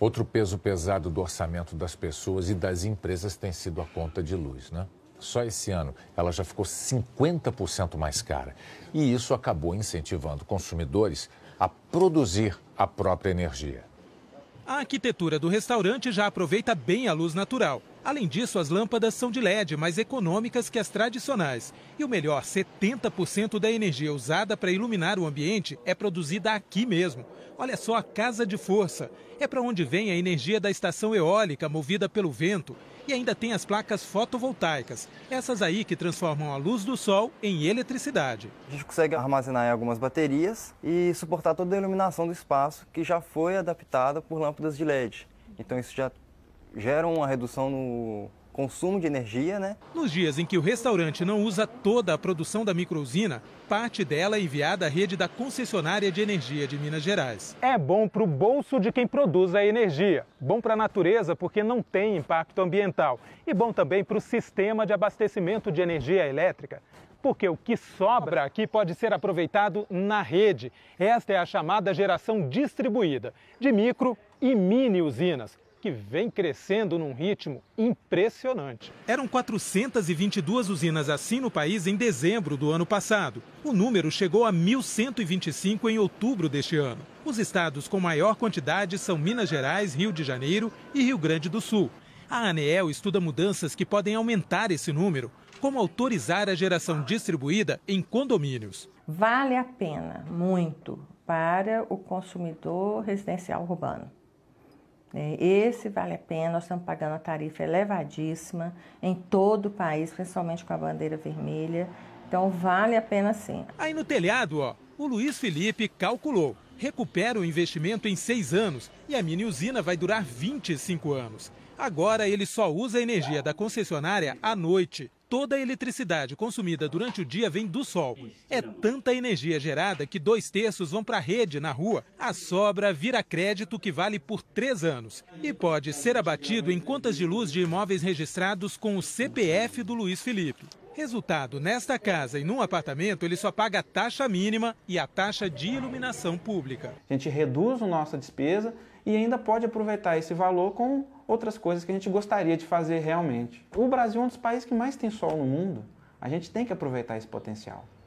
Outro peso pesado do orçamento das pessoas e das empresas tem sido a conta de luz, né? Só esse ano ela já ficou 50% mais cara. E isso acabou incentivando consumidores a produzir a própria energia. A arquitetura do restaurante já aproveita bem a luz natural. Além disso, as lâmpadas são de LED, mais econômicas que as tradicionais. E o melhor, 70% da energia usada para iluminar o ambiente é produzida aqui mesmo. Olha só a casa de força. É para onde vem a energia da estação eólica movida pelo vento. E ainda tem as placas fotovoltaicas, essas aí que transformam a luz do sol em eletricidade. A gente consegue armazenar em algumas baterias e suportar toda a iluminação do espaço que já foi adaptada por lâmpadas de LED. Então isso já geram uma redução no consumo de energia, né? Nos dias em que o restaurante não usa toda a produção da microusina, parte dela é enviada à rede da concessionária de energia de Minas Gerais. É bom para o bolso de quem produz a energia, bom para a natureza porque não tem impacto ambiental e bom também para o sistema de abastecimento de energia elétrica. Porque o que sobra aqui pode ser aproveitado na rede. Esta é a chamada geração distribuída, de micro e mini usinas, que vem crescendo num ritmo impressionante. Eram 422 usinas assim no país em dezembro do ano passado. O número chegou a 1.125 em outubro deste ano. Os estados com maior quantidade são Minas Gerais, Rio de Janeiro e Rio Grande do Sul. A ANEEL estuda mudanças que podem aumentar esse número, como autorizar a geração distribuída em condomínios. Vale a pena muito para o consumidor residencial urbano né? Esse vale a pena, nós estamos pagando a tarifa elevadíssima em todo o país, principalmente com a bandeira vermelha. Então vale a pena sim. Aí no telhado, ó, o Luiz Felipe calculou. Recupera o investimento em seis anos e a mini usina vai durar 25 anos. Agora ele só usa a energia da concessionária à noite toda a eletricidade consumida durante o dia vem do sol. É tanta energia gerada que dois terços vão para a rede na rua. A sobra vira crédito que vale por três anos e pode ser abatido em contas de luz de imóveis registrados com o CPF do Luiz Felipe. Resultado, nesta casa e num apartamento, ele só paga a taxa mínima e a taxa de iluminação pública. A gente reduz a nossa despesa e ainda pode aproveitar esse valor com outras coisas que a gente gostaria de fazer realmente. O Brasil é um dos países que mais tem sol no mundo. A gente tem que aproveitar esse potencial.